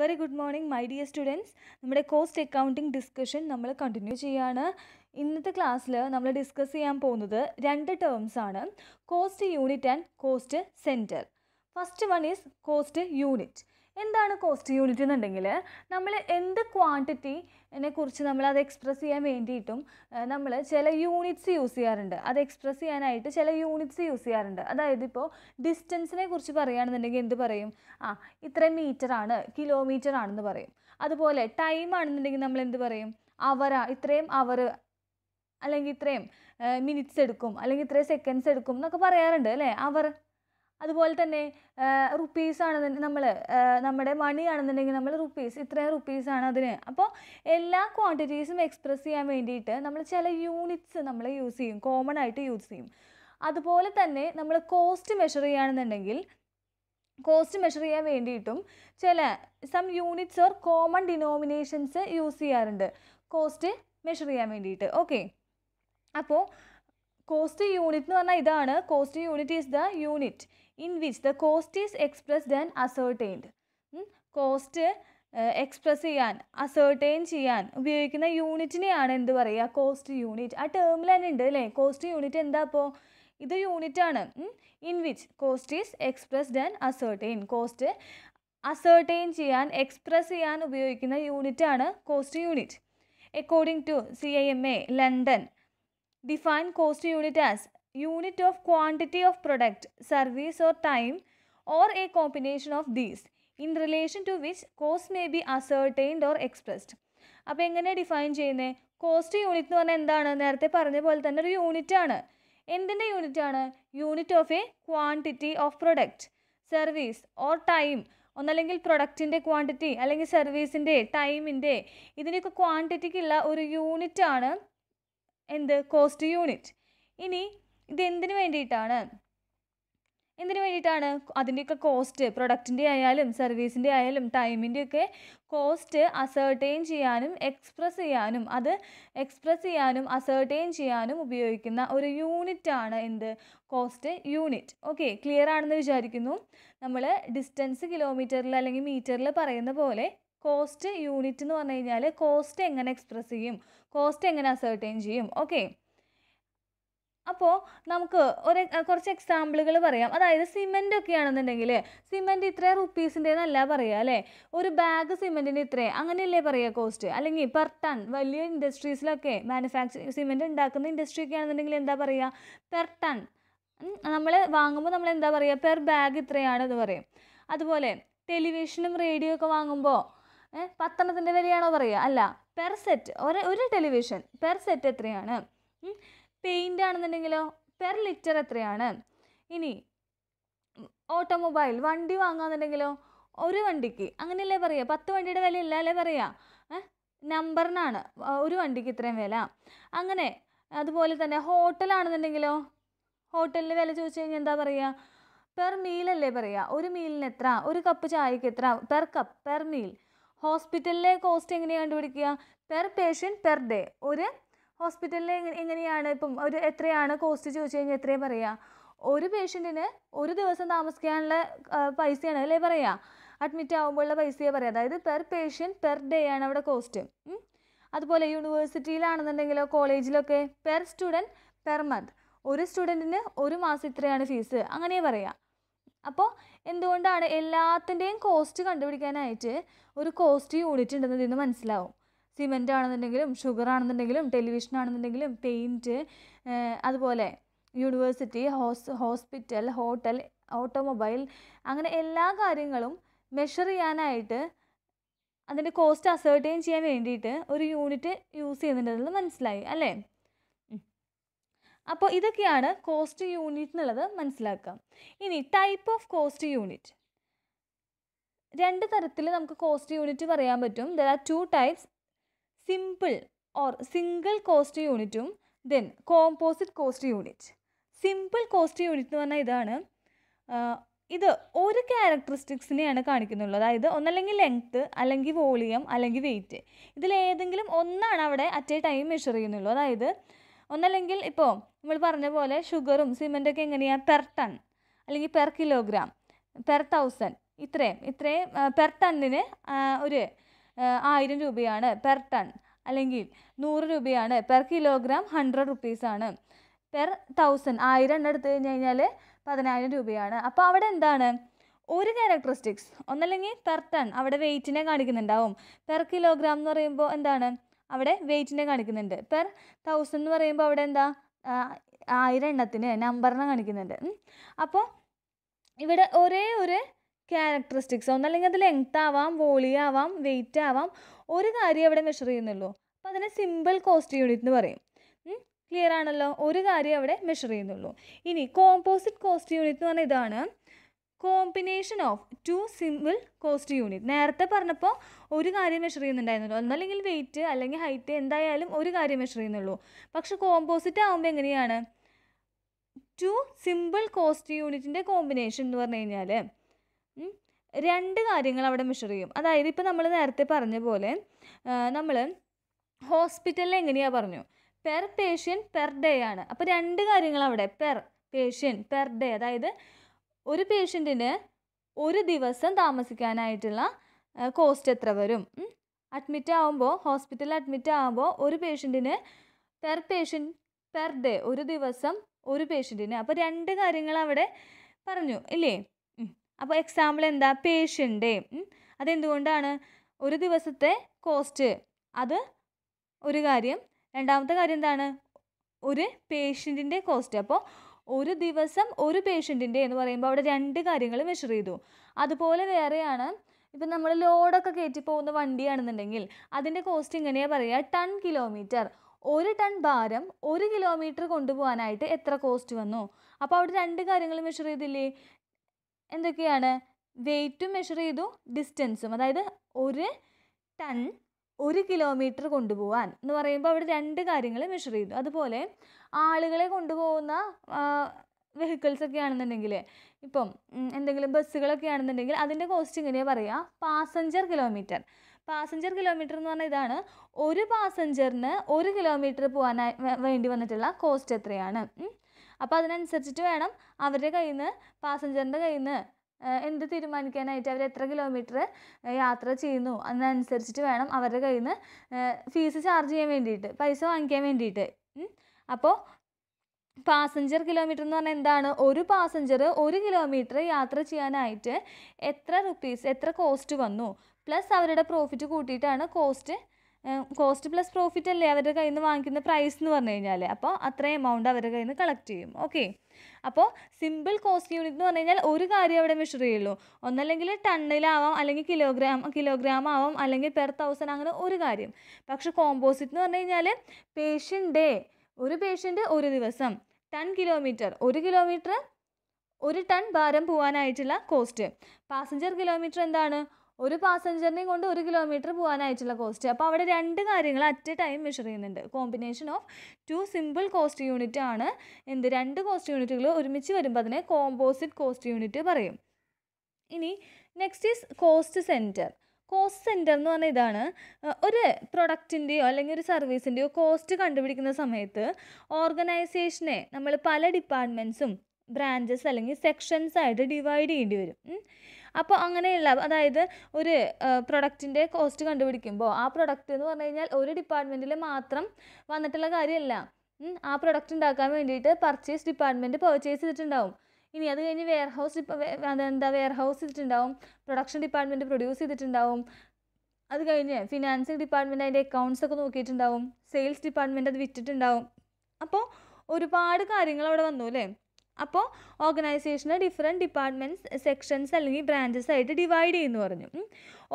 Very good morning my dear students നമ്മുടെ cost accounting discussion നമ്മൾ continue ചെയ്യുകയാണ് ഇന്നത്തെ ക്ലാസ്സിൽ നമ്മൾ ഡിസ്കസ് ചെയ്യാൻ പോകുന്നത് രണ്ട് ടേംസ് ആണ് cost unit and cost centre first one is cost unit എന്താണ് കോസ്റ്റ് യൂണിറ്റ് എന്നുണ്ടെങ്കിൽ നമ്മൾ എന്ത് ക്വാണ്ടിറ്റിനെ കുറിച്ച് നമ്മൾ അത് എക്സ്പ്രസ് ചെയ്യാൻ വേണ്ടിയിട്ടും നമ്മൾ ചില യൂണിറ്റ്സ് യൂസ് ചെയ്യാറുണ്ട് അത് എക്സ്പ്രസ് ചെയ്യാനായിട്ട് ചില യൂണിറ്റ്സ് യൂസ് ചെയ്യാറുണ്ട് അതായത് ഇപ്പോൾ ഡിസ്റ്റൻസിനെ കുറിച്ച് പറയുകയാണെന്നുണ്ടെങ്കിൽ എന്ത് പറയും ആ ഇത്ര മീറ്റർ ആണ് കിലോമീറ്റർ ആണെന്ന് പറയും അതുപോലെ ടൈം ആണെന്നുണ്ടെങ്കിൽ നമ്മൾ എന്ത് പറയും അവരാ ഇത്രയും അവർ അല്ലെങ്കിൽ ഇത്രയും മിനിറ്റ്സ് എടുക്കും അല്ലെങ്കിൽ ഇത്രയും സെക്കൻഡ്സ് എടുക്കും എന്നൊക്കെ പറയാറുണ്ട് അല്ലേ അവർ അതുപോലെ തന്നെ റുപ്പീസ് ആണെന്നുണ്ടെങ്കിൽ നമ്മൾ നമ്മുടെ മണി ആണെന്നുണ്ടെങ്കിൽ നമ്മൾ റുപ്പീസ് ഇത്രയും റുപ്പീസ് ആണ് അതിന് അപ്പോൾ എല്ലാ ക്വാണ്ടിറ്റീസും എക്സ്പ്രസ് ചെയ്യാൻ വേണ്ടിയിട്ട് നമ്മൾ ചില യൂണിറ്റ്സ് നമ്മൾ യൂസ് ചെയ്യും കോമൺ ആയിട്ട് യൂസ് ചെയ്യും അതുപോലെ തന്നെ നമ്മൾ കോസ്റ്റ് മെഷർ ചെയ്യുകയാണെന്നുണ്ടെങ്കിൽ കോസ്റ്റ് മെഷർ ചെയ്യാൻ വേണ്ടിയിട്ടും ചില some units or common denominations use ചെയ്യാറുണ്ട് കോസ്റ്റ് മെഷർ ചെയ്യാൻ വേണ്ടിയിട്ട് ഓക്കെ അപ്പോൾ കോസ്റ്റ് യൂണിറ്റ് എന്ന് പറഞ്ഞാൽ ഇതാണ് cost unit is the unit in which the cost is expressed and ascertained. Cost express ചെയ്യാൻ അസേർട്ടൈൻ ചെയ്യാൻ ഉപയോഗിക്കുന്ന യൂണിറ്റിനെയാണ് എന്ത് പറയുക കോസ്റ്റ് യൂണിറ്റ് ആ ടേമിൽ തന്നെ ഉണ്ട് അല്ലേ കോസ്റ്റ് യൂണിറ്റ് എന്താ അപ്പോൾ ഇത് യൂണിറ്റാണ് in which cost is expressed and ascertain cost ascertain ചെയ്യാൻ എക്സ്പ്രസ് ചെയ്യാൻ ഉപയോഗിക്കുന്ന യൂണിറ്റാണ് cost unit according to C I M A London define cost unit as unit of quantity of product service or time or a combination of these in relation to which cost may be ascertained or expressed അപ്പോൾ എങ്ങനെ define ചെയ്യുന്നത് cost unit എന്ന് പറഞ്ഞാൽ എന്താണ് നേരത്തെ പറഞ്ഞ പോലെ തന്നെ ഒരു യൂണിറ്റ് ആണ് എന്തിൻ്റെ യൂണിറ്റ് ആണ് unit of a quantity of product service or time ഒന്നല്ലെങ്കിൽ പ്രൊഡക്റ്റിൻ്റെ ക്വാണ്ടിറ്റി അല്ലെങ്കിൽ സർവീസിൻ്റെ ടൈമിൻ്റെ ഇതിനൊക്കെ ക്വാണ്ടിറ്റിക്കുള്ള ഒരു യൂണിറ്റാണ് എന്ത് കോസ്റ്റ് യൂണിറ്റ് ഇനി ഇതെന്തിനു വേണ്ടിയിട്ടാണ് എന്തിനു വേണ്ടിയിട്ടാണ് അതിൻ്റെയൊക്കെ കോസ്റ്റ് പ്രൊഡക്റ്റിൻ്റെ ആയാലും സർവീസിൻ്റെ ആയാലും ടൈമിൻ്റെയൊക്കെ കോസ്റ്റ് അസേർട്ടെയിൻ ചെയ്യാനും എക്സ്പ്രസ് ചെയ്യാനും അത് എക്സ്പ്രസ് ചെയ്യാനും അസേർട്ടെയിൻ ചെയ്യാനും ഉപയോഗിക്കുന്ന ഒരു യൂണിറ്റ് ആണ് എന്ത് കോസ്റ്റ് യൂണിറ്റ് ഓക്കെ ക്ലിയർ ആണെന്ന് വിചാരിക്കുന്നു നമ്മൾ ഡിസ്റ്റൻസ് കിലോമീറ്ററിൽ അല്ലെങ്കിൽ മീറ്ററിൽ പറയുന്ന പോലെ കോസ്റ്റ് യൂണിറ്റ് എന്ന് പറഞ്ഞു കഴിഞ്ഞാൽ കോസ്റ്റ് എങ്ങനെ എക്സ്പ്രസ് ചെയ്യും കോസ്റ്റ് എങ്ങനെ അസേർട്ടെയിൻ ചെയ്യും ഓക്കെ അപ്പോൾ നമുക്ക് ഒരു കുറച്ച് എക്സാമ്പിളുകൾ പറയാം അതായത് സിമൻ്റ് ഒക്കെ ആണെന്നുണ്ടെങ്കിൽ സിമൻ്റ് ഇത്ര റുപ്പീസിൻ്റെന്നല്ല പറയുക അല്ലേ ഒരു ബാഗ് സിമൻറ്റിന് ഇത്രയും അങ്ങനെയല്ലേ പറയുക കോസ്റ്റ് അല്ലെങ്കിൽ പെർ ടൺ വലിയ ഇൻഡസ്ട്രീസിലൊക്കെ മാനുഫാക്ചറിങ് സിമൻറ്റ് ഉണ്ടാക്കുന്ന ഇൻഡസ്ട്രി ഒക്കെ ആണെന്നുണ്ടെങ്കിൽ എന്താ പറയുക പെർ ടൺ നമ്മൾ വാങ്ങുമ്പോൾ നമ്മൾ എന്താ പറയുക പെർ ബാഗ് ഇത്രയാണെന്ന് എന്ന് പറയും അതുപോലെ ടെലിവിഷനും റേഡിയോ ഒക്കെ വാങ്ങുമ്പോൾ പത്തെണ്ണത്തിൻ്റെ വിലയാണോ പറയുക അല്ല പെർ സെറ്റ് ഒരു ഒരു ടെലിവിഷൻ പെർ സെറ്റ് എത്രയാണ് പെയിൻ്റ് ആണെന്നുണ്ടെങ്കിലോ പെർ ലിറ്റർ എത്രയാണ് ഇനി ഓട്ടോമൊബൈൽ വണ്ടി വാങ്ങാന്നുണ്ടെങ്കിലോ ഒരു വണ്ടിക്ക് അങ്ങനെയല്ലേ പറയുക പത്ത് വണ്ടിയുടെ ഇല്ല അല്ലേ പറയുക നമ്പറിനാണ് ഒരു വണ്ടിക്ക് ഇത്രയും വില അങ്ങനെ അതുപോലെ തന്നെ ഹോട്ടലാണെന്നുണ്ടെങ്കിലോ ഹോട്ടലിന് വില ചോദിച്ചു കഴിഞ്ഞാൽ എന്താ പറയുക പെർ അല്ലേ പറയുക ഒരു മീലിന് എത്ര ഒരു കപ്പ് ചായക്ക് എത്ര പെർ കപ്പ് പെർ മീൽ ഹോസ്പിറ്റലിലെ കോസ്റ്റ് എങ്ങനെയാണ് കണ്ടുപിടിക്കുക പെർ പേഷ്യൻറ്റ് പെർ ഡേ ഒരു ഹോസ്പിറ്റലിൽ എങ്ങനെയാണ് ഇപ്പം ഒരു എത്രയാണ് കോസ്റ്റ് ചോദിച്ചു കഴിഞ്ഞാൽ എത്രയും പറയാ ഒരു പേഷ്യൻറ്റിന് ഒരു ദിവസം താമസിക്കാനുള്ള പൈസയാണ് അല്ലേ പറയുക അഡ്മിറ്റ് ആകുമ്പോഴുള്ള പൈസയെ പറയാം അതായത് പെർ പേഷ്യൻറ്റ് പെർ ഡേ ആണ് അവിടെ കോസ്റ്റ് അതുപോലെ യൂണിവേഴ്സിറ്റിയിലാണെന്നുണ്ടെങ്കിലോ കോളേജിലൊക്കെ പെർ സ്റ്റുഡൻറ്റ് പെർ മന്ത് ഒരു സ്റ്റുഡൻറ്റിന് ഒരു മാസം ഇത്രയാണ് ഫീസ് അങ്ങനെ പറയാം അപ്പോൾ എന്തുകൊണ്ടാണ് എല്ലാത്തിൻ്റെയും കോസ്റ്റ് കണ്ടുപിടിക്കാനായിട്ട് ഒരു കോസ്റ്റ് യൂണിറ്റ് ഉണ്ടെന്ന് ഇതിന് മനസ്സിലാവും സിമെൻ്റ് ആണെന്നുണ്ടെങ്കിലും ഷുഗർ ആണെന്നുണ്ടെങ്കിലും ടെലിവിഷൻ ആണെന്നുണ്ടെങ്കിലും പെയിൻറ്റ് അതുപോലെ university hos hospital hotel automobile അങ്ങനെ എല്ലാ കാര്യങ്ങളും മെഷർ ചെയ്യാനായിട്ട് അതിൻ്റെ കോസ്റ്റ് അസേർട്ടൈൻ ചെയ്യാൻ വേണ്ടിയിട്ട് ഒരു യൂണിറ്റ് യൂസ് ചെയ്യുന്നുണ്ടെന്ന് മനസ്സിലായി അല്ലേ അപ്പോൾ ഇതൊക്കെയാണ് കോസ്റ്റ് യൂണിറ്റ് എന്നുള്ളത് മനസ്സിലാക്കാം ഇനി ടൈപ്പ് ഓഫ് കോസ്റ്റ് യൂണിറ്റ് രണ്ട് തരത്തിൽ നമുക്ക് കോസ്റ്റ് യൂണിറ്റ് പറയാൻ പറ്റും there are two types simple or single cost യൂണിറ്റും then composite cost unit simple cost unit എന്ന് പറഞ്ഞാൽ ഇതാണ് ഇത് ഒരു ക്യാരക്ടറിസ്റ്റിക്സിനെയാണ് കാണിക്കുന്നുള്ളത് അതായത് ഒന്നല്ലെങ്കിൽ ലെങ്ത്ത് അല്ലെങ്കിൽ വോളിയം അല്ലെങ്കിൽ വെയിറ്റ് ഇതിൽ ഏതെങ്കിലും ഒന്നാണ് അവിടെ അറ്റ് എ ടൈം മെഷർ ചെയ്യുന്നുള്ളു അതായത് ഒന്നല്ലെങ്കിൽ ഇപ്പോൾ നമ്മൾ പറഞ്ഞ പോലെ ഷുഗറും സിമെൻറ്റൊക്കെ എങ്ങനെയാണ് പെർ ടൺ അല്ലെങ്കിൽ പെർ കിലോഗ്രാം പെർ തൗസൻഡ് ഇത്രയും ഇത്രയും പെർ ടണ്ണിന് ഒരു ആയിരം രൂപയാണ് പെർ ടൺ അല്ലെങ്കിൽ നൂറ് രൂപയാണ് പെർ കിലോഗ്രാം ഹൺഡ്രഡ് റുപ്പീസാണ് പെർ തൗസൻഡ് ആയിരം എണ്ണം എടുത്തു കഴിഞ്ഞ് കഴിഞ്ഞാൽ പതിനായിരം രൂപയാണ് അപ്പോൾ അവിടെ എന്താണ് ഒരു ക്യാരക്ടറിസ്റ്റിക്സ് ഒന്നല്ലെങ്കിൽ പെർ ടൺ അവിടെ വെയിറ്റിനെ കാണിക്കുന്നുണ്ടാവും പെർ കിലോഗ്രാം എന്ന് പറയുമ്പോൾ എന്താണ് അവിടെ വെയിറ്റിനെ കാണിക്കുന്നുണ്ട് പെർ തൗസൻഡ് എന്ന് പറയുമ്പോൾ അവിടെ എന്താ ആയിരം എണ്ണത്തിന് നമ്പറിനെ കാണിക്കുന്നുണ്ട് അപ്പോൾ ഇവിടെ ഒരേ ഒരു ക്യാരക്ടറിസ്റ്റിക്സ് ഒന്നല്ലെങ്കിൽ അത് ലെങ്ത് ആവാം വോളിയം ആവാം വെയിറ്റ് ആവാം ഒരു കാര്യം അവിടെ മെഷർ ചെയ്യുന്നുള്ളൂ അപ്പോൾ അതിനെ സിമ്പിൾ കോസ്റ്റ് യൂണിറ്റ് എന്ന് പറയും ക്ലിയർ ആണല്ലോ ഒരു കാര്യം അവിടെ മെഷർ ചെയ്യുന്നുള്ളൂ ഇനി കോമ്പോസിറ്റ് കോസ്റ്റ് യൂണിറ്റ് എന്ന് പറഞ്ഞാൽ ഇതാണ് combination of two simple cost unit നേരത്തെ പറഞ്ഞപ്പോൾ ഒരു കാര്യം മെഷർ ചെയ്യുന്നുണ്ടായിരുന്നുള്ളൂ ഒന്നല്ലെങ്കിൽ വെയിറ്റ് അല്ലെങ്കിൽ ഹൈറ്റ് എന്തായാലും ഒരു കാര്യം മെഷർ ചെയ്യുന്നുള്ളൂ പക്ഷെ കോമ്പോസിറ്റ് ആകുമ്പോൾ എങ്ങനെയാണ് ടു സിമ്പിൾ കോസ്റ്റ് യൂണിറ്റിൻ്റെ കോമ്പിനേഷൻ എന്ന് പറഞ്ഞു കഴിഞ്ഞാൽ രണ്ട് കാര്യങ്ങൾ അവിടെ മെഷർ ചെയ്യും അതായത് ഇപ്പം നമ്മൾ നേരത്തെ പറഞ്ഞ പോലെ നമ്മൾ ഹോസ്പിറ്റലിൽ എങ്ങനെയാ പറഞ്ഞു പെർ പേഷ്യൻ്റ് പെർ ഡേ ആണ് അപ്പോൾ രണ്ട് കാര്യങ്ങൾ അവിടെ പെർ പേഷ്യൻ്റ് പെർ ഡേ അതായത് ഒരു പേഷ്യൻറ്റിന് ഒരു ദിവസം താമസിക്കാനായിട്ടുള്ള കോസ്റ്റ് എത്ര വരും അഡ്മിറ്റ് ആകുമ്പോൾ ഹോസ്പിറ്റലിൽ അഡ്മിറ്റ് ആകുമ്പോൾ ഒരു പേഷ്യൻറ്റിന് പെർ പേഷ്യൻ്റ് പെർ ഡേ ഒരു ദിവസം ഒരു പേഷ്യൻറ്റിന് അപ്പോൾ രണ്ട് കാര്യങ്ങൾ അവിടെ പറഞ്ഞു ഇല്ലേ അപ്പോൾ എക്സാമ്പിൾ എന്താ പേഷ്യൻ്റ് അതെന്തുകൊണ്ടാണ് ഒരു ദിവസത്തെ കോസ്റ്റ് അത് ഒരു കാര്യം രണ്ടാമത്തെ കാര്യം എന്താണ് ഒരു പേഷ്യൻറ്റിൻ്റെ കോസ്റ്റ് അപ്പോൾ ഒരു ദിവസം ഒരു പേഷ്യൻറ്റിൻ്റെ എന്ന് പറയുമ്പോൾ അവിടെ രണ്ട് കാര്യങ്ങൾ മെഷർ ചെയ്തു അതുപോലെ വേറെയാണ് ഇപ്പം നമ്മൾ ലോഡൊക്കെ കയറ്റി പോകുന്ന വണ്ടിയാണെന്നുണ്ടെങ്കിൽ അതിൻ്റെ കോസ്റ്റ് ഇങ്ങനെയാണ് പറയുക ടൺ കിലോമീറ്റർ ഒരു ടൺ ഭാരം ഒരു കിലോമീറ്റർ കൊണ്ടുപോകാനായിട്ട് എത്ര കോസ്റ്റ് വന്നു അപ്പോൾ അവിടെ രണ്ട് കാര്യങ്ങൾ മെഷർ ചെയ്തില്ലേ എന്തൊക്കെയാണ് വെയ്റ്റും മെഷർ ചെയ്തു ഡിസ്റ്റൻസും അതായത് ഒരു ടൺ ഒരു കിലോമീറ്റർ കൊണ്ടുപോകാൻ എന്ന് പറയുമ്പോൾ അവിടെ രണ്ട് കാര്യങ്ങൾ മെഷർ ചെയ്തു അതുപോലെ ആളുകളെ കൊണ്ടുപോകുന്ന വെഹിക്കിൾസ് ഒക്കെ ആണെന്നുണ്ടെങ്കിൽ ഇപ്പം എന്തെങ്കിലും ബസ്സുകളൊക്കെ ആണെന്നുണ്ടെങ്കിൽ അതിൻ്റെ കോസ്റ്റ് ഇങ്ങനെയാണ് പറയുക പാസഞ്ചർ കിലോമീറ്റർ പാസഞ്ചർ കിലോമീറ്റർ എന്ന് പറഞ്ഞാൽ ഇതാണ് ഒരു പാസഞ്ചറിന് ഒരു കിലോമീറ്റർ പോകാനായി വേണ്ടി വന്നിട്ടുള്ള കോസ്റ്റ് എത്രയാണ് അപ്പോൾ അതിനനുസരിച്ചിട്ട് വേണം അവരുടെ കയ്യിൽ നിന്ന് പാസഞ്ചറിൻ്റെ കയ്യിൽ നിന്ന് എന്ത് തീരുമാനിക്കാനായിട്ട് അവർ എത്ര കിലോമീറ്റർ യാത്ര ചെയ്യുന്നു അതിനനുസരിച്ചിട്ട് വേണം അവരുടെ കയ്യിൽ നിന്ന് ഫീസ് ചാർജ് ചെയ്യാൻ വേണ്ടിയിട്ട് പൈസ വാങ്ങിക്കാൻ വേണ്ടിയിട്ട് അപ്പോൾ പാസഞ്ചർ കിലോമീറ്റർ എന്ന് പറഞ്ഞാൽ എന്താണ് ഒരു പാസഞ്ചർ ഒരു കിലോമീറ്റർ യാത്ര ചെയ്യാനായിട്ട് എത്ര റുപ്പീസ് എത്ര കോസ്റ്റ് വന്നു പ്ലസ് അവരുടെ പ്രോഫിറ്റ് കൂട്ടിയിട്ടാണ് കോസ്റ്റ് കോസ്റ്റ് പ്ലസ് പ്രോഫിറ്റ് അല്ലേ അവരുടെ കയ്യിൽ നിന്ന് വാങ്ങിക്കുന്ന പ്രൈസ് എന്ന് പറഞ്ഞു കഴിഞ്ഞാൽ അപ്പോൾ അത്രയും എമൗണ്ട് അവരുടെ കയ്യിൽ നിന്ന് കളക്ട് ചെയ്യും ഓക്കെ അപ്പോൾ സിമ്പിൾ കോസ്റ്റ് യൂണിറ്റ് എന്ന് പറഞ്ഞു കഴിഞ്ഞാൽ ഒരു കാര്യം അവിടെ മെഷർ ചെയ്യുള്ളൂ ഒന്നല്ലെങ്കിൽ ടണ്ണിലാവാം അല്ലെങ്കിൽ കിലോഗ്രാം കിലോഗ്രാം ആവാം അല്ലെങ്കിൽ പെർ തൗസൻഡ് അങ്ങനെ ഒരു കാര്യം പക്ഷെ കോമ്പോസിറ്റ് എന്ന് പറഞ്ഞു കഴിഞ്ഞാൽ പേഷ്യൻ്റ് ഡേ ഒരു പേഷ്യൻ്റ് ഒരു ദിവസം ടൺ കിലോമീറ്റർ ഒരു കിലോമീറ്റർ ഒരു ടൺ ഭാരം പോകാനായിട്ടുള്ള കോസ്റ്റ് പാസഞ്ചർ കിലോമീറ്റർ എന്താണ് ഒരു പാസഞ്ചറിനെയും കൊണ്ട് ഒരു കിലോമീറ്റർ പോകാനായിട്ടുള്ള കോസ്റ്റ് അപ്പോൾ അവിടെ രണ്ട് കാര്യങ്ങൾ അറ്റ് എ ടൈം മെഷർ ചെയ്യുന്നുണ്ട് combination of two simple cost unit ആണ് എന്ത് രണ്ട് കോസ്റ്റ് യൂണിറ്റുകൾ ഒരുമിച്ച് വരുമ്പോൾ അതിനെ കോമ്പോസിറ്റ് കോസ്റ്റ് യൂണിറ്റ് പറയും ഇനി next is cost centre cost centre എന്ന് പറഞ്ഞാൽ ഇതാണ് ഒരു പ്രൊഡക്റ്റിൻ്റെയോ അല്ലെങ്കിൽ ഒരു സർവീസിൻ്റെയോ കോസ്റ്റ് കണ്ടുപിടിക്കുന്ന സമയത്ത് ഓർഗനൈസേഷനെ നമ്മൾ പല ഡിപ്പാർട്ട്മെൻറ്റ്സും ബ്രാഞ്ചസ് അല്ലെങ്കിൽ സെക്ഷൻസ് ആയിട്ട് ഡിവൈഡ് ചെയ്യേണ്ടി വരും അപ്പോൾ അങ്ങനെയുള്ള അതായത് ഒരു പ്രൊഡക്റ്റിൻ്റെ കോസ്റ്റ് കണ്ടുപിടിക്കുമ്പോൾ ആ പ്രൊഡക്റ്റ് എന്ന് പറഞ്ഞു കഴിഞ്ഞാൽ ഒരു ഡിപ്പാർട്ട്മെൻറ്റിൽ മാത്രം വന്നിട്ടുള്ള കാര്യമല്ല ആ പ്രൊഡക്റ്റ് ഉണ്ടാക്കാൻ വേണ്ടിയിട്ട് പർച്ചേസ് ഡിപ്പാർട്ട്മെൻറ്റ് പർച്ചേസ് ചെയ്തിട്ടുണ്ടാവും ഇനി അത് കഴിഞ്ഞ് വെയർ ഹൗസ് എന്താ വെയർ ഹൗസ് ചെയ്തിട്ടുണ്ടാവും പ്രൊഡക്ഷൻ ഡിപ്പാർട്ട്മെൻറ്റ് പ്രൊഡ്യൂസ് ചെയ്തിട്ടുണ്ടാവും അത് കഴിഞ്ഞ് ഫിനാൻസിങ് ഡിപ്പാർട്ട്മെൻറ്റ് അതിൻ്റെ അക്കൗണ്ട്സ് ഒക്കെ നോക്കിയിട്ടുണ്ടാവും സെയിൽസ് ഡിപ്പാർട്ട്മെൻറ്റ് അത് വിറ്റിട്ടുണ്ടാവും അപ്പോൾ ഒരുപാട് കാര്യങ്ങൾ അവിടെ വന്നു അല്ലേ അപ്പോൾ ഓർഗനൈസേഷനെ ഡിഫറെൻറ്റ് ഡിപ്പാർട്ട്മെൻറ്റ്സ് സെക്ഷൻസ് അല്ലെങ്കിൽ ബ്രാഞ്ചസ് ആയിട്ട് ഡിവൈഡ് ചെയ്യുന്നു പറഞ്ഞു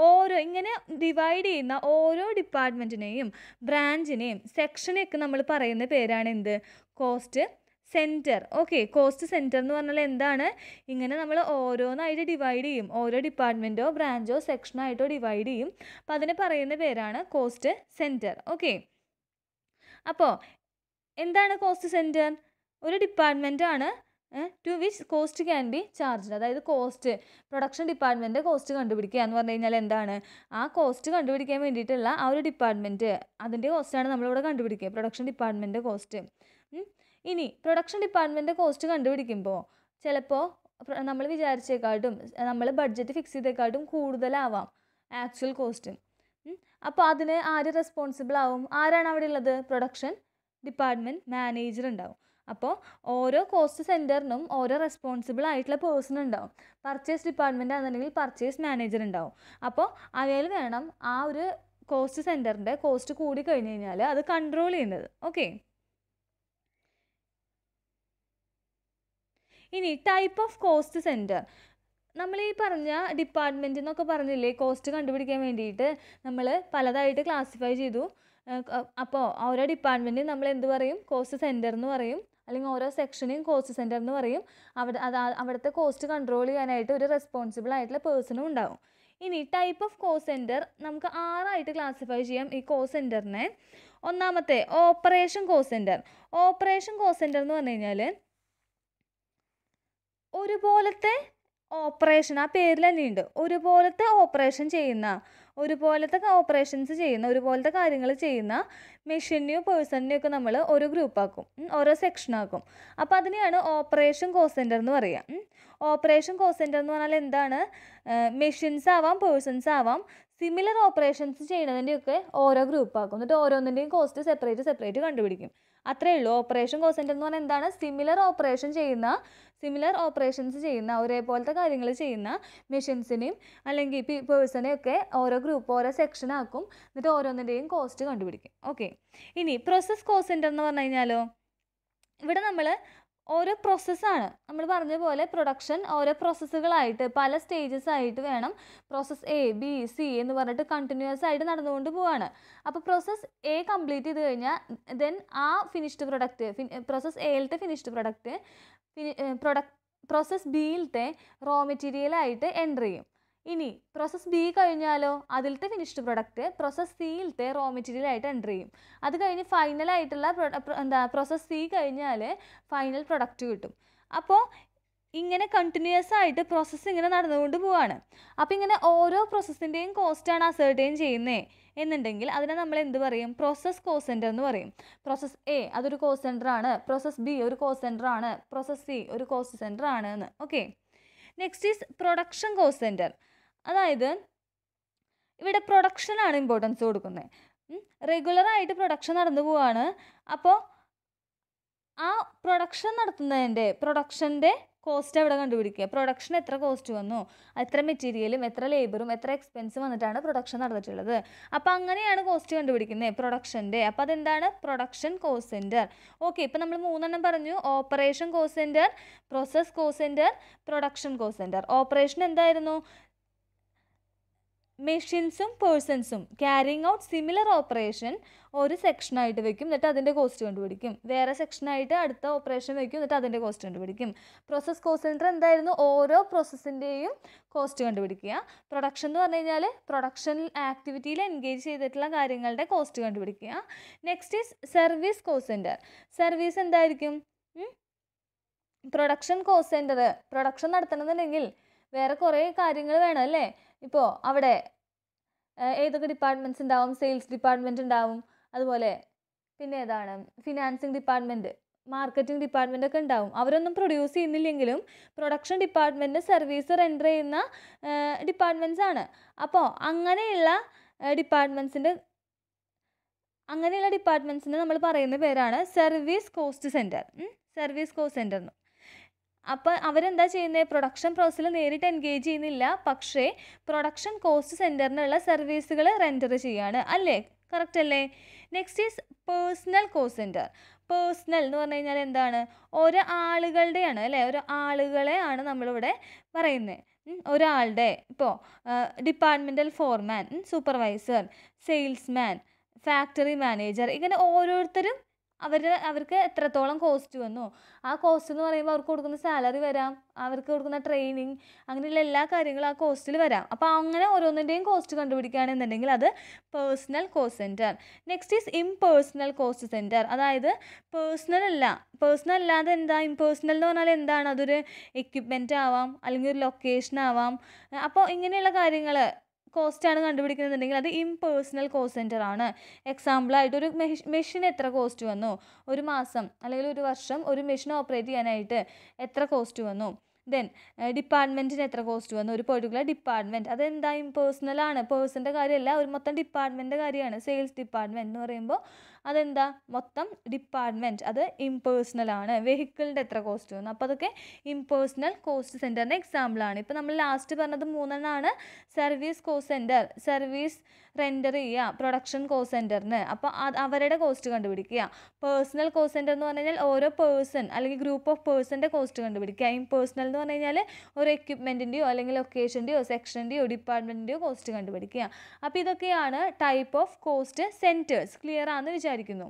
ഓരോ ഇങ്ങനെ ഡിവൈഡ് ചെയ്യുന്ന ഓരോ ഡിപ്പാർട്ട്മെൻറ്റിനെയും ബ്രാഞ്ചിനെയും സെക്ഷനെയൊക്കെ നമ്മൾ പറയുന്ന പേരാണ് എന്ത് cost centre okay cost centre എന്ന് പറഞ്ഞാൽ എന്താണ് ഇങ്ങനെ നമ്മൾ ഓരോന്നായിട്ട് ഡിവൈഡ് ചെയ്യും ഓരോ ഡിപ്പാർട്ട്മെൻറ്റോ ബ്രാഞ്ചോ സെക്ഷനോ ആയിട്ടോ ഡിവൈഡ് ചെയ്യും അപ്പോൾ അതിന് പറയുന്ന പേരാണ് കോസ്റ്റ് സെൻറ്റർ ഓക്കെ അപ്പോൾ എന്താണ് കോസ്റ്റ് സെൻറ്റർ ഒരു ഡിപ്പാർട്ട്മെൻറ്റാണ് to which cost can be charged അതായത് കോസ്റ്റ് പ്രൊഡക്ഷൻ ഡിപ്പാർട്ട്മെൻറ്റ് കോസ്റ്റ് കണ്ടുപിടിക്കുക എന്ന് പറഞ്ഞു കഴിഞ്ഞാൽ എന്താണ് ആ കോസ്റ്റ് കണ്ടുപിടിക്കാൻ വേണ്ടിയിട്ടുള്ള ആ ഒരു ഡിപ്പാർട്ട്മെൻറ്റ് അതിൻ്റെ കോസ്റ്റാണ് നമ്മളിവിടെ കണ്ടുപിടിക്കുക പ്രൊഡക്ഷൻ ഡിപ്പാർട്ട്മെൻറ്റ് കോസ്റ്റ് ഇനി പ്രൊഡക്ഷൻ ഡിപ്പാർട്ട്മെൻറ്റ് കോസ്റ്റ് കണ്ടുപിടിക്കുമ്പോൾ ചിലപ്പോൾ നമ്മൾ വിചാരിച്ചേക്കാട്ടും നമ്മൾ ബഡ്ജറ്റ് ഫിക്സ് ചെയ്തേക്കാട്ടും കൂടുതലാവാം ആക്ച്വൽ കോസ്റ്റ് അപ്പോൾ അതിന് ആര് റെസ്പോൺസിബിൾ ആവും ആരാണ് അവിടെ ഉള്ളത് പ്രൊഡക്ഷൻ ഡിപ്പാർട്ട്മെൻറ്റ് മാനേജർ ഉണ്ടാവും അപ്പോൾ ഓരോ കോസ്റ്റ് സെൻറ്ററിനും ഓരോ റെസ്പോൺസിബിൾ ആയിട്ടുള്ള പേഴ്സൺ ഉണ്ടാവും പർച്ചേസ് ഡിപ്പാർട്ട്മെൻ്റ് ആണെന്നുണ്ടെങ്കിൽ പർച്ചേസ് മാനേജർ ഉണ്ടാവും അപ്പോൾ അവയിൽ വേണം ആ ഒരു കോസ്റ്റ് സെൻറ്ററിൻ്റെ കോസ്റ്റ് കൂടി കഴിഞ്ഞ് കഴിഞ്ഞാൽ അത് കൺട്രോൾ ചെയ്യുന്നത് ഓക്കെ ഇനി ടൈപ്പ് ഓഫ് കോസ്റ്റ് സെൻറ്റർ നമ്മൾ ഈ പറഞ്ഞ ഡിപ്പാർട്ട്മെൻ്റ് എന്നൊക്കെ പറഞ്ഞില്ലേ കോസ്റ്റ് കണ്ടുപിടിക്കാൻ വേണ്ടിയിട്ട് നമ്മൾ പലതായിട്ട് ക്ലാസിഫൈ ചെയ്തു അപ്പോൾ ഓരോ ഡിപ്പാർട്ട്മെൻറ്റ് നമ്മൾ എന്ത് പറയും കോസ്റ്റ് സെൻറ്റർ എന്ന് പറയും അല്ലെങ്കിൽ ഓരോ സെക്ഷനെയും കോസ്റ്റ് സെൻ്റർ എന്ന് പറയും അവിടെ അത് അവിടുത്തെ കോസ്റ്റ് കൺട്രോൾ ചെയ്യാനായിട്ട് ഒരു റെസ്പോൺസിബിൾ ആയിട്ടുള്ള പേഴ്സണും ഉണ്ടാവും ഇനി ടൈപ്പ് ഓഫ് കോസ്റ്റ് സെൻറ്റർ നമുക്ക് ആറായിട്ട് ക്ലാസിഫൈ ചെയ്യാം ഈ കോസ്റ്റ് സെൻറ്ററിനെ ഒന്നാമത്തെ operation cost centre operation cost centre എന്ന് പറഞ്ഞു കഴിഞ്ഞാൽ ഒരുപോലത്തെ ഓപ്പറേഷൻ ആ പേരിൽ തന്നെ ഉണ്ട് ഒരുപോലത്തെ ഓപ്പറേഷൻ ചെയ്യുന്ന ഒരുപോലത്തെ ഓപ്പറേഷൻസ് ചെയ്യുന്ന ഒരുപോലത്തെ കാര്യങ്ങൾ ചെയ്യുന്ന മെഷീനെയോ പേഴ്സണിനെയോ ഒക്കെ നമ്മൾ ഒരു ഗ്രൂപ്പാക്കും ഓരോ സെക്ഷനാക്കും അപ്പോൾ അതിനെയാണ് ഓപ്പറേഷൻ കോ സെൻറ്റർ എന്ന് പറയുക ഓപ്പറേഷൻ കോ സെൻറ്റർ എന്ന് പറഞ്ഞാൽ എന്താണ് മെഷീൻസ് ആവാം പേഴ്സൺസ് ആവാം സിമിലർ ഓപ്പറേഷൻസ് ചെയ്യുന്നതിൻ്റെയൊക്കെ ഓരോ ഗ്രൂപ്പാക്കും എന്നിട്ട് ഓരോന്നിൻ്റെയും കോസ്റ്റ് സെപ്പറേറ്റ് സെപ്പറേറ്റ് കണ്ടുപിടിക്കും അത്രേ ഉള്ളൂ ഓപ്പറേഷൻ കോസ്റ്റ് സെൻറ്റർ എന്ന് പറഞ്ഞാൽ എന്താണ് സിമിലർ ഓപ്പറേഷൻ ചെയ്യുന്ന സിമിലർ ഓപ്പറേഷൻസ് ചെയ്യുന്ന ഒരേപോലത്തെ കാര്യങ്ങൾ ചെയ്യുന്ന മെഷീൻസിനെയും അല്ലെങ്കിൽ പേഴ്സണെ ഒക്കെ ഓരോ ഗ്രൂപ്പ് ഓരോ സെക്ഷനാക്കും ആക്കും എന്നിട്ട് ഓരോന്നിൻ്റെയും കോസ്റ്റ് കണ്ടുപിടിക്കും ഓക്കെ ഇനി പ്രോസസ് കോസ്റ്റ് എന്ന് പറഞ്ഞു കഴിഞ്ഞാലോ ഇവിടെ നമ്മൾ ഓരോ പ്രോസസ്സാണ് നമ്മൾ പറഞ്ഞ പോലെ പ്രൊഡക്ഷൻ ഓരോ പ്രോസസ്സുകളായിട്ട് പല സ്റ്റേജസ് ആയിട്ട് വേണം പ്രോസസ്സ് എ ബി സി എന്ന് പറഞ്ഞിട്ട് കണ്ടിന്യൂസ് ആയിട്ട് നടന്നുകൊണ്ട് പോവാണ് അപ്പോൾ പ്രോസസ്സ് എ കംപ്ലീറ്റ് ചെയ്ത് കഴിഞ്ഞാൽ ദെൻ ആ ഫിനിഷ്ഡ് പ്രൊഡക്റ്റ് പ്രോസസ്സ് എയിലത്തെ ഫിനിഷ്ഡ് പ്രൊഡക്റ്റ് പ്രൊഡക്റ്റ് പ്രോസസ് ബിയിലത്തെ റോ മെറ്റീരിയലായിട്ട് എൻ്റർ ചെയ്യും ഇനി പ്രോസസ് ബി കഴിഞ്ഞാലോ അതിലത്തെ ഫിനിഷ്ഡ് പ്രൊഡക്റ്റ് പ്രോസസ് സിയിലത്തെ റോ മെറ്റീരിയൽ ആയിട്ട് എൻ്റർ ചെയ്യും അത് കഴിഞ്ഞ് ഫൈനലായിട്ടുള്ള എന്താ പ്രോസസ് സി കഴിഞ്ഞാൽ ഫൈനൽ പ്രൊഡക്റ്റ് കിട്ടും അപ്പോൾ ഇങ്ങനെ കണ്ടിന്യൂസ് ആയിട്ട് പ്രോസസ്സ് ഇങ്ങനെ നടന്നുകൊണ്ട് പോവാണ് അപ്പോൾ ഇങ്ങനെ ഓരോ പ്രോസസ്സിൻ്റെയും കോസ്റ്റാണ് അസേർട്ടെയിൻ ചെയ്യുന്നത് എന്നുണ്ടെങ്കിൽ അതിനെ നമ്മൾ എന്ത് പറയും പ്രോസസ് കോ സെൻ്റർ എന്ന് പറയും പ്രോസസ് എ അതൊരു കോ സെൻറ്റർ ആണ് പ്രോസസ് ബി ഒരു കോ സെൻറ്റർ ആണ് പ്രോസസ് സി ഒരു കോസ് സെൻറ്റർ ആണ് എന്ന് ഓക്കെ നെക്സ്റ്റ് ഈസ് പ്രൊഡക്ഷൻ കോ സെൻ്റർ അതായത് ഇവിടെ പ്രൊഡക്ഷനാണ് ഇമ്പോർട്ടൻസ് കൊടുക്കുന്നത് റെഗുലറായിട്ട് പ്രൊഡക്ഷൻ നടന്നു പോവാണ് അപ്പോൾ ആ പ്രൊഡക്ഷൻ നടത്തുന്നതിൻ്റെ പ്രൊഡക്ഷൻ്റെ കോസ്റ്റ് അവിടെ കണ്ടുപിടിക്കുക പ്രൊഡക്ഷൻ എത്ര കോസ്റ്റ് വന്നു എത്ര മെറ്റീരിയലും എത്ര ലേബറും എത്ര എക്സ്പെൻസും വന്നിട്ടാണ് പ്രൊഡക്ഷൻ നടന്നിട്ടുള്ളത് അപ്പോൾ അങ്ങനെയാണ് കോസ്റ്റ് കണ്ടുപിടിക്കുന്നത് പ്രൊഡക്ഷൻ്റെ അപ്പോൾ അതെന്താണ് പ്രൊഡക്ഷൻ കോസ്റ്റ് സെൻറ്റർ ഓക്കെ ഇപ്പോൾ നമ്മൾ മൂന്നെണ്ണം പറഞ്ഞു operation cost centre process cost centre production cost centre operation എന്തായിരുന്നു മെഷീൻസും പേഴ്സൺസും ക്യാരിങ് ഔട്ട് സിമിലർ ഓപ്പറേഷൻ ഒരു സെക്ഷനായിട്ട് വെക്കും എന്നിട്ട് അതിൻ്റെ കോസ്റ്റ് കണ്ടുപിടിക്കും വേറെ സെക്ഷനായിട്ട് അടുത്ത ഓപ്പറേഷൻ വെക്കും എന്നിട്ട് അതിൻ്റെ കോസ്റ്റ് കണ്ടുപിടിക്കും പ്രോസസ് കോസ്റ്റ് സെൻറ്റർ എന്തായിരുന്നു ഓരോ പ്രോസസ്സിൻ്റെയും കോസ്റ്റ് കണ്ടുപിടിക്കുക പ്രൊഡക്ഷൻ എന്ന് പറഞ്ഞു കഴിഞ്ഞാൽ പ്രൊഡക്ഷൻ ആക്ടിവിറ്റിയിൽ എൻഗേജ് ചെയ്തിട്ടുള്ള കാര്യങ്ങളുടെ കോസ്റ്റ് കണ്ടുപിടിക്കുക next is service cost centre service എന്തായിരിക്കും പ്രൊഡക്ഷൻ കോസ്റ്റ് സെൻറ്റർ പ്രൊഡക്ഷൻ നടത്തണമെന്നുണ്ടെങ്കിൽ വേറെ കുറേ കാര്യങ്ങൾ വേണം അല്ലേ ഇപ്പോൾ അവിടെ ഏതൊക്കെ ഡിപ്പാർട്ട്മെൻറ്റ്സ് ഉണ്ടാവും സെയിൽസ് ഡിപ്പാർട്ട്മെൻറ്റ് ഉണ്ടാവും അതുപോലെ പിന്നെ ഏതാണ് ഫിനാൻസിങ് ഡിപ്പാർട്ട്മെൻറ്റ് മാർക്കറ്റിംഗ് ഡിപ്പാർട്ട്മെൻ്റ് ഒക്കെ ഉണ്ടാവും അവരൊന്നും പ്രൊഡ്യൂസ് ചെയ്യുന്നില്ലെങ്കിലും പ്രൊഡക്ഷൻ ഡിപ്പാർട്ട്മെൻറ്റ് സർവീസ് റെൻഡർ ചെയ്യുന്ന ഡിപ്പാർട്ട്മെൻറ്റ്സ് ആണ് അപ്പോൾ അങ്ങനെയുള്ള ഡിപ്പാർട്ട്മെൻസിൻ്റെ അങ്ങനെയുള്ള ഡിപ്പാർട്ട്മെൻറ്റ്സിന് നമ്മൾ പറയുന്ന പേരാണ് service cost centre service cost centre എന്ന് അപ്പോൾ അവരെന്താ ചെയ്യുന്നത് പ്രൊഡക്ഷൻ പ്രോസസ്സിൽ നേരിട്ട് എൻഗേജ് ചെയ്യുന്നില്ല പക്ഷേ പ്രൊഡക്ഷൻ കോസ്റ്റ് സെൻറ്ററിനുള്ള സർവീസുകൾ റെൻഡർ ചെയ്യാണ് അല്ലേ കറക്റ്റ് അല്ലേ next is personal cost centre personal എന്ന് പറഞ്ഞു കഴിഞ്ഞാൽ എന്താണ് ഓരോ ആളുകളുടെയാണ് അല്ലേ ഓരോ ആളുകളെ ആണ് നമ്മളിവിടെ പറയുന്നത് ഒരാളുടെ ഇപ്പോൾ departmental foreman supervisor salesman factory manager ഇങ്ങനെ ഓരോരുത്തരും അവർ അവർക്ക് എത്രത്തോളം കോസ്റ്റ് വന്നു ആ കോസ്റ്റ് എന്ന് പറയുമ്പോൾ അവർക്ക് കൊടുക്കുന്ന സാലറി വരാം അവർക്ക് കൊടുക്കുന്ന ട്രെയിനിങ് അങ്ങനെയുള്ള എല്ലാ കാര്യങ്ങളും ആ കോസ്റ്റിൽ വരാം അപ്പോൾ അങ്ങനെ ഓരോന്നിൻ്റെയും കോസ്റ്റ് കണ്ടുപിടിക്കുകയാണെന്നുണ്ടെങ്കിൽ അത് personal cost centre next is impersonal cost centre അതായത് പേഴ്സണൽ അല്ല പേഴ്സണൽ അല്ലാതെ എന്താ ഇംപേഴ്സണൽ എന്ന് പറഞ്ഞാൽ എന്താണ് അതൊരു എക്യുപ്മെൻ്റ് ആവാം അല്ലെങ്കിൽ ഒരു ലൊക്കേഷൻ ആവാം അപ്പോൾ ഇങ്ങനെയുള്ള കാര്യങ്ങൾ കോസ്റ്റാണ് കണ്ടുപിടിക്കുന്നുണ്ടെങ്കിൽ അത് ഇംപേഴ്സണൽ കോസ്റ്റ് സെൻറ്റർ ആണ് എക്സാമ്പിളായിട്ട് ഒരു മെഷീൻ എത്ര കോസ്റ്റ് വന്നു ഒരു മാസം അല്ലെങ്കിൽ ഒരു വർഷം ഒരു മെഷീൻ ഓപ്പറേറ്റ് ചെയ്യാനായിട്ട് എത്ര കോസ്റ്റ് വന്നു ദെൻ ഡിപ്പാർട്ട്മെൻറ്റിന് എത്ര കോസ്റ്റ് വന്നു ഒരു പെർട്ടിക്കുലർ ഡിപ്പാർട്ട്മെൻറ്റ് അതെന്തായും പേഴ്സണലാണ് പേഴ്സൻ്റെ കാര്യമല്ല ഒരു മൊത്തം ഡിപ്പാർട്ട്മെൻറ്റിൻ്റെ കാര്യമാണ് സെയിൽസ് ഡിപ്പാർട്ട്മെൻറ്റ് എന്ന് പറയുമ്പോൾ അതെന്താ മൊത്തം ഡിപ്പാർട്ട്മെൻറ്റ് അത് ഇംപേഴ്സണലാണ് വെഹിക്കിളിൻ്റെ എത്ര കോസ്റ്റ് വന്നു അപ്പോൾ അതൊക്കെ ഇംപേഴ്സണൽ കോസ്റ്റ് സെൻറ്ററിൻ്റെ എക്സാമ്പിളാണ് ഇപ്പോൾ നമ്മൾ ലാസ്റ്റ് പറഞ്ഞത് മൂന്നെണ്ണമാണ് service cost centre service render ചെയ്യുക പ്രൊഡക്ഷൻ കോസ് സെൻറ്ററിന് അപ്പോൾ അത് അവരുടെ കോസ്റ്റ് കണ്ടുപിടിക്കുക പേഴ്സണൽ കോസ് സെൻറ്റർ എന്ന് പറഞ്ഞു കഴിഞ്ഞാൽ ഓരോ പേഴ്സൺ അല്ലെങ്കിൽ ഗ്രൂപ്പ് ഓഫ് പേഴ്സൻ്റെ കോസ്റ്റ് കണ്ടുപിടിക്കുക ഇംപേഴ്സണൽ എന്ന് പറഞ്ഞു കഴിഞ്ഞാൽ ഒരു എക്യുപ്മെൻറ്റിൻ്റെയോ അല്ലെങ്കിൽ ലൊക്കേഷൻ്റെയോ സെക്ഷൻ്റെയോ ഡിപ്പാർട്ട്മെൻറ്റിൻ്റെയോ കോസ്റ്റ് കണ്ടുപിടിക്കുക അപ്പോൾ ഇതൊക്കെയാണ് type of cost centres clear ആണെന്ന് വിചാരിക്കുന്നു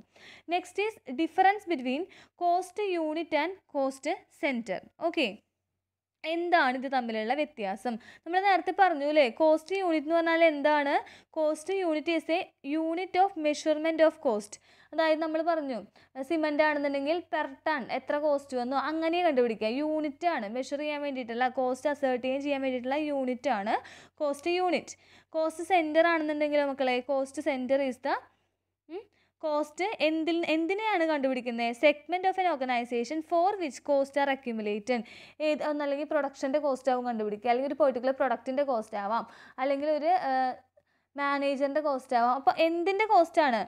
next is difference between cost unit and cost centre okay എന്താണ് ഇത് തമ്മിലുള്ള വ്യത്യാസം നമ്മൾ നേരത്തെ പറഞ്ഞു അല്ലേ കോസ്റ്റ് യൂണിറ്റ് എന്ന് പറഞ്ഞാൽ എന്താണ് cost unit is a unit of measurement of cost അതായത് നമ്മൾ പറഞ്ഞു സിമൻ്റ് ആണെന്നുണ്ടെങ്കിൽ പെർ ടൺ എത്ര കോസ്റ്റ് വന്നു അങ്ങനെ കണ്ടുപിടിക്കുക യൂണിറ്റ് ആണ് മെഷർ ചെയ്യാൻ വേണ്ടിയിട്ടുള്ള കോസ്റ്റ് അസേർട്ട് ചെയ്യാൻ വേണ്ടിയിട്ടുള്ള യൂണിറ്റ് ആണ് കോസ്റ്റ് യൂണിറ്റ് കോസ്റ്റ് സെൻറ്റർ ആണെന്നുണ്ടെങ്കിൽ മക്കളെ cost centre is the cost എന്തിൽ എന്തിനെയാണ് കണ്ടുപിടിക്കുന്നത് segment of an organisation for which cost are accumulated ഏത് ഒന്നല്ലെങ്കിൽ പ്രൊഡക്ഷൻ്റെ കോസ്റ്റ് ആവും കണ്ടുപിടിക്കുക അല്ലെങ്കിൽ ഒരു പെർട്ടിക്കുലർ പ്രൊഡക്റ്റിൻ്റെ കോസ്റ്റ് ആവാം അല്ലെങ്കിൽ ഒരു മാനേജറിൻ്റെ കോസ്റ്റ് ആവാം അപ്പോൾ എന്തിൻ്റെ കോസ്റ്റാണ്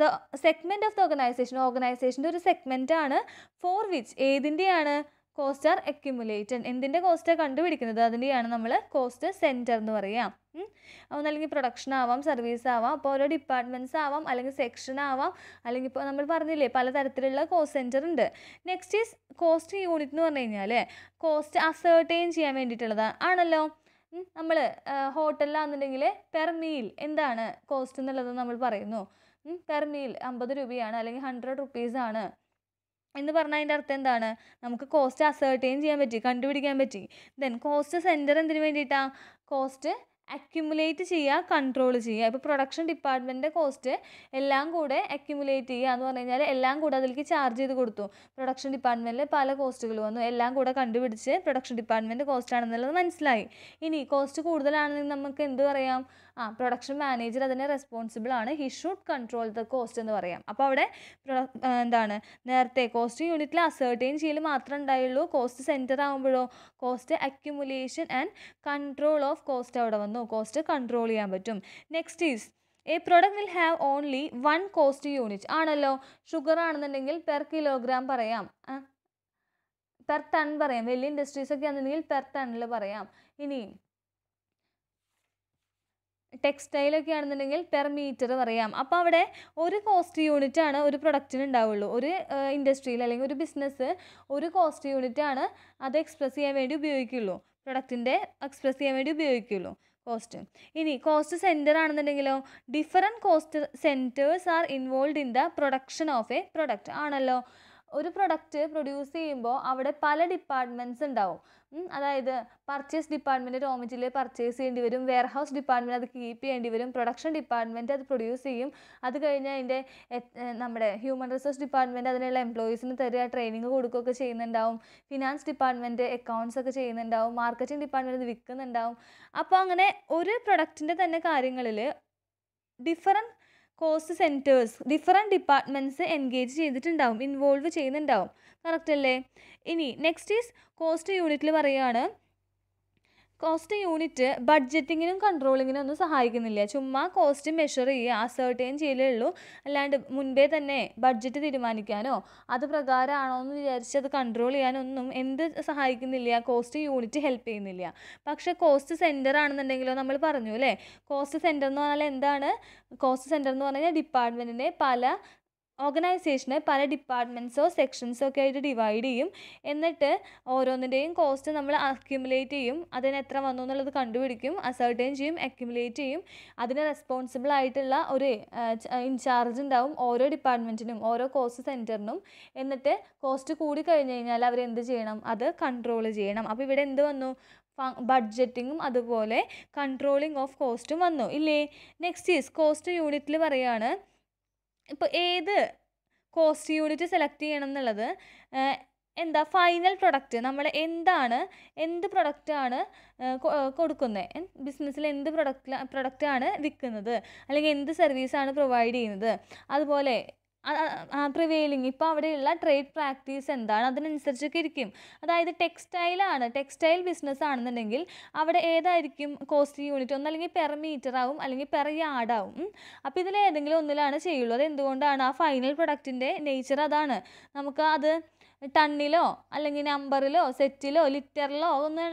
the segment of the organisation ഓർഗനൈസേഷൻ്റെ ഒരു സെഗ്മെൻ്റ് ആണ് ഫോർ വിച്ച് ഏതിൻ്റെയാണ് കോസ്റ്റ് ആർ അക്യുമുലേറ്റഡ് എന്തിൻ്റെ കോസ്റ്റാണ് കണ്ടുപിടിക്കുന്നത് അതിൻ്റെയാണ് നമ്മൾ കോസ്റ്റ് സെൻറ്റർ എന്ന് പറയാം അപ്പോൾ അല്ലെങ്കിൽ പ്രൊഡക്ഷൻ ആവാം സർവീസ് ആവാം അപ്പോൾ ഓരോ ഡിപ്പാർട്ട്മെൻറ്റ്സ് ആവാം അല്ലെങ്കിൽ സെക്ഷൻ ആവാം അല്ലെങ്കിൽ ഇപ്പോൾ നമ്മൾ പറഞ്ഞില്ലേ പലതരത്തിലുള്ള കോസ്റ്റ് സെൻറ്റർ ഉണ്ട് നെക്സ്റ്റ് ഈസ് കോസ്റ്റ് യൂണിറ്റ് എന്ന് പറഞ്ഞു കഴിഞ്ഞാൽ കോസ്റ്റ് അസേർട്ടെയിൻ ചെയ്യാൻ വേണ്ടിയിട്ടുള്ളതാണ് ആണല്ലോ നമ്മൾ ഹോട്ടലിലാണെന്നുണ്ടെങ്കിൽ പെർ മീൽ എന്താണ് കോസ്റ്റ് എന്നുള്ളത് നമ്മൾ പറയുന്നു പെർ മീൽ അമ്പത് രൂപയാണ് അല്ലെങ്കിൽ ഹൺഡ്രഡ് റുപ്പീസാണ് എന്ന് പറഞ്ഞാൽ അതിൻ്റെ അർത്ഥം എന്താണ് നമുക്ക് കോസ്റ്റ് അസേർട്ടെയും ചെയ്യാൻ പറ്റി കണ്ടുപിടിക്കാൻ പറ്റി ദെൻ കോസ്റ്റ് സെൻറ്റർ എന്തിനു വേണ്ടിയിട്ടാണ് കോസ്റ്റ് അക്യുമുലേറ്റ് ചെയ്യുക കൺട്രോൾ ചെയ്യുക ഇപ്പോൾ പ്രൊഡക്ഷൻ ഡിപ്പാർട്ട്മെൻറ്റ് കോസ്റ്റ് എല്ലാം കൂടെ അക്യുമുലേറ്റ് ചെയ്യുക എന്ന് പറഞ്ഞു കഴിഞ്ഞാൽ എല്ലാം കൂടെ അതിലേക്ക് ചാർജ് ചെയ്ത് കൊടുത്തു പ്രൊഡക്ഷൻ ഡിപ്പാർട്ട്മെൻറ്റിൽ പല കോസ്റ്റുകൾ വന്നു എല്ലാം കൂടെ കണ്ടുപിടിച്ച് പ്രൊഡക്ഷൻ ഡിപ്പാർട്ട്മെൻറ്റ് കോസ്റ്റ് ആണെന്നുള്ളത് മനസ്സിലായി ഇനി കോസ്റ്റ് കൂടുതലാണെന്ന് നമുക്ക് എന്ത് പറയാം ആ പ്രൊഡക്ഷൻ മാനേജർ അതിന് റെസ്പോൺസിബിൾ ആണ് he should control the cost എന്ന് പറയാം അപ്പോൾ അവിടെ എന്താണ് നേരത്തെ കോസ്റ്റ് യൂണിറ്റിൽ അസേർട്ടൈൻ ചെയ്യൽ മാത്രമേ ഉണ്ടായുള്ളൂ കോസ്റ്റ് സെൻറ്റർ ആകുമ്പോഴോ cost accumulation and control of cost അവിടെ വന്നു കോസ്റ്റ് കൺട്രോൾ ചെയ്യാൻ പറ്റും next is a product will have only one cost unit ആണല്ലോ ഷുഗർ ആണെന്നുണ്ടെങ്കിൽ പെർ കിലോഗ്രാം പറയാം പെർ ടൺ പറയാം വലിയ ഇൻഡസ്ട്രീസ് ഒക്കെ ആണെന്നുണ്ടെങ്കിൽ പെർ ടണ്ണിൽ പറയാം ഇനി ടെക്സ്റ്റൈലൊക്കെ ആണെന്നുണ്ടെങ്കിൽ പെർ മീറ്റർ പറയാം അപ്പോൾ അവിടെ ഒരു കോസ്റ്റ് യൂണിറ്റ് ആണ് ഒരു പ്രൊഡക്റ്റിന് ഉണ്ടാവുള്ളൂ ഒരു ഇൻഡസ്ട്രിയിൽ അല്ലെങ്കിൽ ഒരു ബിസിനസ് ഒരു കോസ്റ്റ് യൂണിറ്റ് ആണ് അത് എക്സ്പ്രസ് ചെയ്യാൻ വേണ്ടി ഉപയോഗിക്കുള്ളൂ പ്രൊഡക്റ്റിൻ്റെ എക്സ്പ്രസ് ചെയ്യാൻ വേണ്ടി ഉപയോഗിക്കുള്ളൂ കോസ്റ്റ് ഇനി കോസ്റ്റ് സെൻറ്റർ ആണെന്നുണ്ടെങ്കിലോ different cost centres are involve in the production of a product ആണല്ലോ ഒരു പ്രൊഡക്റ്റ് പ്രൊഡ്യൂസ് ചെയ്യുമ്പോൾ അവിടെ പല ഡിപ്പാർട്ട്മെൻറ്റ്സ് ഉണ്ടാവും അതായത് purchase department raw material purchase ചെയ്യേണ്ടി വരും വെയർ ഹൗസ് ഡിപ്പാർട്ട്മെൻറ്റ് അത് കീപ്പ് ചെയ്യേണ്ടി വരും പ്രൊഡക്ഷൻ ഡിപ്പാർട്ട്മെൻറ്റ് അത് പ്രൊഡ്യൂസ് ചെയ്യും അത് കഴിഞ്ഞ് അതിൻ്റെ നമ്മുടെ ഹ്യൂമൻ റിസോഴ്സ് ഡിപ്പാർട്ട്മെൻറ്റ് അതിനുള്ള എംപ്ലോയീസിന് തരിക ട്രെയിനിങ് കൊടുക്കുകയൊക്കെ ചെയ്യുന്നുണ്ടാവും ഫിനാൻസ് ഡിപ്പാർട്ട്മെൻറ്റ് അക്കൗണ്ട്സ് ഒക്കെ ചെയ്യുന്നുണ്ടാവും മാർക്കറ്റിംഗ് ഡിപ്പാർട്ട്മെൻറ്റ് അത് വിൽക്കുന്നുണ്ടാവും അപ്പോൾ അങ്ങനെ ഒരു പ്രൊഡക്റ്റിൻ്റെ തന്നെ കാര്യങ്ങളിൽ ഡിഫറെൻറ്റ് കോഴ്സ് സെൻറ്റേഴ്സ് ഡിഫറെൻറ്റ് ഡിപ്പാർട്ട്മെൻറ്റ്സ് എൻഗേജ് ചെയ്തിട്ടുണ്ടാവും ഇൻവോൾവ് ചെയ്യുന്നുണ്ടാവും കറക്റ്റ് അല്ലേ ഇനി നെക്സ്റ്റ് ഈസ് കോസ്റ്റ് യൂണിറ്റിൽ പറയുകയാണ് കോസ്റ്റ് യൂണിറ്റ് ബഡ്ജറ്റിങ്ങിനും കൺട്രോളിങ്ങിനും ഒന്നും സഹായിക്കുന്നില്ല ചുമ്മാ കോസ്റ്റ് മെഷർ ചെയ്യുക അസേർട്ടേൺ ചെയ്യലേ ഉള്ളൂ അല്ലാണ്ട് മുൻപേ തന്നെ ബഡ്ജറ്റ് തീരുമാനിക്കാനോ അത് പ്രകാരമാണോ എന്ന് വിചാരിച്ച് അത് കൺട്രോൾ ചെയ്യാനൊന്നും എന്ത് സഹായിക്കുന്നില്ല കോസ്റ്റ് യൂണിറ്റ് ഹെൽപ്പ് ചെയ്യുന്നില്ല പക്ഷേ കോസ്റ്റ് സെൻറ്റർ ആണെന്നുണ്ടെങ്കിലോ നമ്മൾ പറഞ്ഞു അല്ലേ കോസ്റ്റ് സെൻറ്റർ എന്ന് പറഞ്ഞാൽ എന്താണ് കോസ്റ്റ് സെൻറ്റർ എന്ന് പറഞ്ഞാൽ ഡിപ്പാർട്ട്മെൻറ്റിൻ്റെ പല ഓർഗനൈസേഷനെ പല ഡിപ്പാർട്ട്മെൻറ്റ്സോ സെക്ഷൻസോ ഒക്കെ ആയിട്ട് ഡിവൈഡ് ചെയ്യും എന്നിട്ട് ഓരോന്നിൻ്റെയും കോസ്റ്റ് നമ്മൾ അക്യുമുലേറ്റ് ചെയ്യും അതിന് എത്ര വന്നു എന്നുള്ളത് കണ്ടുപിടിക്കും അസർട്ടൈൻ ചെയ്യും അക്യുമുലേറ്റ് ചെയ്യും അതിന് റെസ്പോൺസിബിൾ ആയിട്ടുള്ള ഒരു ഇൻചാർജ് ഉണ്ടാവും ഓരോ ഡിപ്പാർട്ട്മെൻറ്റിനും ഓരോ കോസ്റ്റ് സെൻറ്ററിനും എന്നിട്ട് കോസ്റ്റ് കൂടി കഴിഞ്ഞ് കഴിഞ്ഞാൽ അവർ എന്ത് ചെയ്യണം അത് കൺട്രോൾ ചെയ്യണം അപ്പോൾ ഇവിടെ എന്ത് വന്നു ബഡ്ജറ്റിങ്ങും അതുപോലെ കൺട്രോളിങ് ഓഫ് കോസ്റ്റും വന്നു ഇല്ലേ നെക്സ്റ്റ് ഈസ് കോസ്റ്റ് യൂണിറ്റിൽ പറയുകയാണ് ഇപ്പോൾ ഏത് കോസ്റ്റ് യൂണിറ്റ് സെലക്ട് ചെയ്യണം എന്നുള്ളത് എന്താ ഫൈനൽ പ്രൊഡക്റ്റ് നമ്മൾ എന്താണ് എന്ത് പ്രൊഡക്റ്റാണ് കൊടുക്കുന്നത് ബിസിനസ്സിൽ എന്ത് പ്രൊഡക്റ്റ് പ്രൊഡക്റ്റാണ് വിൽക്കുന്നത് അല്ലെങ്കിൽ എന്ത് സർവീസാണ് പ്രൊവൈഡ് ചെയ്യുന്നത് അതുപോലെ പ്രിവെയിലിങ് ഇപ്പോൾ അവിടെയുള്ള ട്രേഡ് പ്രാക്ടീസ് എന്താണ് അതിനനുസരിച്ചൊക്കെ ഇരിക്കും അതായത് ടെക്സ്റ്റൈലാണ് ടെക്സ്റ്റൈൽ ബിസിനസ് ആണെന്നുണ്ടെങ്കിൽ അവിടെ ഏതായിരിക്കും കോസ്റ്റ് യൂണിറ്റ് ഒന്ന് അല്ലെങ്കിൽ പെർ മീറ്റർ ആവും അല്ലെങ്കിൽ പെർ യാർഡ് ആവും അപ്പോൾ ഇതിൽ ഏതെങ്കിലും ഒന്നിലാണ് ചെയ്യുള്ളൂ അത് എന്തുകൊണ്ടാണ് ആ ഫൈനൽ പ്രൊഡക്റ്റിൻ്റെ നേച്ചർ അതാണ് നമുക്ക് അത് ടണ്ണിലോ അല്ലെങ്കിൽ നമ്പറിലോ സെറ്റിലോ ലിറ്ററിലോ ഒന്ന്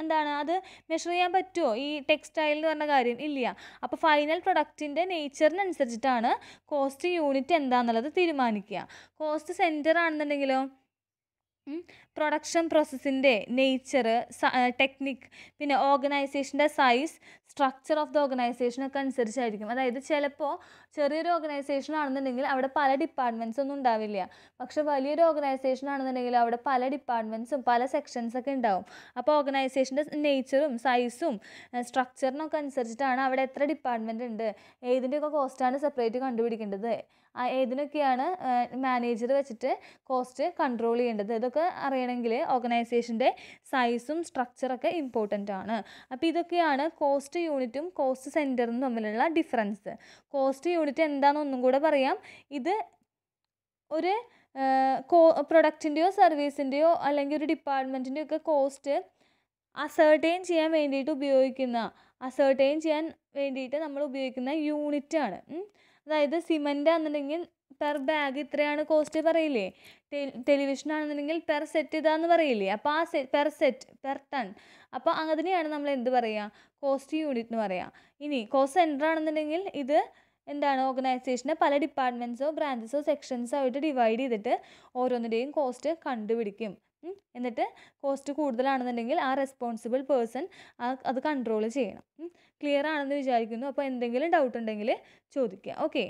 എന്താണ് അത് മെഷർ ചെയ്യാൻ പറ്റുമോ ഈ ടെക്സ്റ്റൈൽ എന്ന് പറഞ്ഞ കാര്യം ഇല്ല അപ്പോൾ ഫൈനൽ പ്രൊഡക്റ്റിൻ്റെ നേച്ചറിനനുസരിച്ചിട്ടാണ് കോസ്റ്റ് യൂണിറ്റ് എന്താണെന്നുള്ളത് തീരുമാനിക്കുക കോസ്റ്റ് സെൻറ്റർ ആണെന്നുണ്ടെങ്കിലോ പ്രൊഡക്ഷൻ പ്രോസസ്സിൻ്റെ നേച്ചർ ടെക്നിക് പിന്നെ ഓർഗനൈസേഷൻ്റെ സൈസ് സ്ട്രക്ചർ ഓഫ് ദ ഓർഗനൈസേഷനൊക്കെ അനുസരിച്ചായിരിക്കും അതായത് ചിലപ്പോൾ ചെറിയൊരു ഓർഗനൈസേഷൻ ആണെന്നുണ്ടെങ്കിൽ അവിടെ പല ഡിപ്പാർട്ട്മെൻറ്റ്സ് ഒന്നും ഉണ്ടാവില്ല പക്ഷേ വലിയൊരു ഓർഗനൈസേഷൻ ആണെന്നുണ്ടെങ്കിൽ അവിടെ പല ഡിപ്പാർട്ട്മെൻറ്റ്സും പല സെക്ഷൻസൊക്കെ ഉണ്ടാവും അപ്പോൾ ഓർഗനൈസേഷൻ്റെ നേച്ചറും സൈസും സ്ട്രക്ചറിനൊക്കെ അനുസരിച്ചിട്ടാണ് അവിടെ എത്ര ഡിപ്പാർട്ട്മെൻ്റ് ഉണ്ട് ഏതിൻ്റെയൊക്കെ കോസ്റ്റാണ് സെപ്പറേറ്റ് കണ്ടുപിടിക്കേണ്ടത് ഏതിനൊക്കെയാണ് മാനേജർ eh, വെച്ചിട്ട് കോസ്റ്റ് കൺട്രോൾ ചെയ്യേണ്ടത് ഇതൊക്കെ അറിയണം ചെയ്യണമെങ്കിൽ ഓർഗനൈസേഷൻ്റെ സൈസും സ്ട്രക്ചറൊക്കെ ഇമ്പോർട്ടൻ്റ് ആണ് അപ്പോൾ ഇതൊക്കെയാണ് കോസ്റ്റ് യൂണിറ്റും കോസ്റ്റ് സെൻറ്ററും തമ്മിലുള്ള ഡിഫറൻസ് കോസ്റ്റ് യൂണിറ്റ് എന്താണെന്ന് ഒന്നും കൂടെ പറയാം ഇത് ഒരു കോ പ്രൊഡക്റ്റിൻ്റെയോ സർവീസിൻ്റെയോ അല്ലെങ്കിൽ ഒരു ഡിപ്പാർട്ട്മെൻറ്റിൻ്റെയോ ഒക്കെ കോസ്റ്റ് അസേർട്ടൈൻ ചെയ്യാൻ വേണ്ടിയിട്ട് ഉപയോഗിക്കുന്ന അസേർട്ടൈൻ ചെയ്യാൻ വേണ്ടിയിട്ട് നമ്മൾ ഉപയോഗിക്കുന്ന യൂണിറ്റാണ് അതായത് സിമൻ്റ് ആണെന്നുണ്ടെങ്കിൽ പെർ ബാഗ് ഇത്രയാണ് കോസ്റ്റ് പറയില്ലേ ടെലിവിഷൻ ആണെന്നുണ്ടെങ്കിൽ പെർ സെറ്റ് ഇതാന്ന് പറയില്ലേ അപ്പോൾ ആ സെ പെർ സെറ്റ് പെർ ടൺ അപ്പോൾ അതിനെയാണ് നമ്മൾ എന്ത് പറയുക കോസ്റ്റ് യൂണിറ്റ് എന്ന് പറയുക ഇനി കോസ്റ്റ് സെൻറ്റർ ആണെന്നുണ്ടെങ്കിൽ ഇത് എന്താണ് ഓർഗനൈസേഷനെ പല ഡിപ്പാർട്ട്മെൻറ്റ്സോ ബ്രാഞ്ചസോ സെക്ഷൻസോ ആയിട്ട് ഡിവൈഡ് ചെയ്തിട്ട് ഓരോന്നിൻ്റെയും കോസ്റ്റ് കണ്ടുപിടിക്കും എന്നിട്ട് കോസ്റ്റ് കൂടുതലാണെന്നുണ്ടെങ്കിൽ ആ റെസ്പോൺസിബിൾ പേഴ്സൺ അത് കൺട്രോൾ ചെയ്യണം ക്ലിയർ ആണെന്ന് വിചാരിക്കുന്നു അപ്പോൾ എന്തെങ്കിലും ഡൗട്ട് ഉണ്ടെങ്കിൽ ചോദിക്കുക ഓക്കെ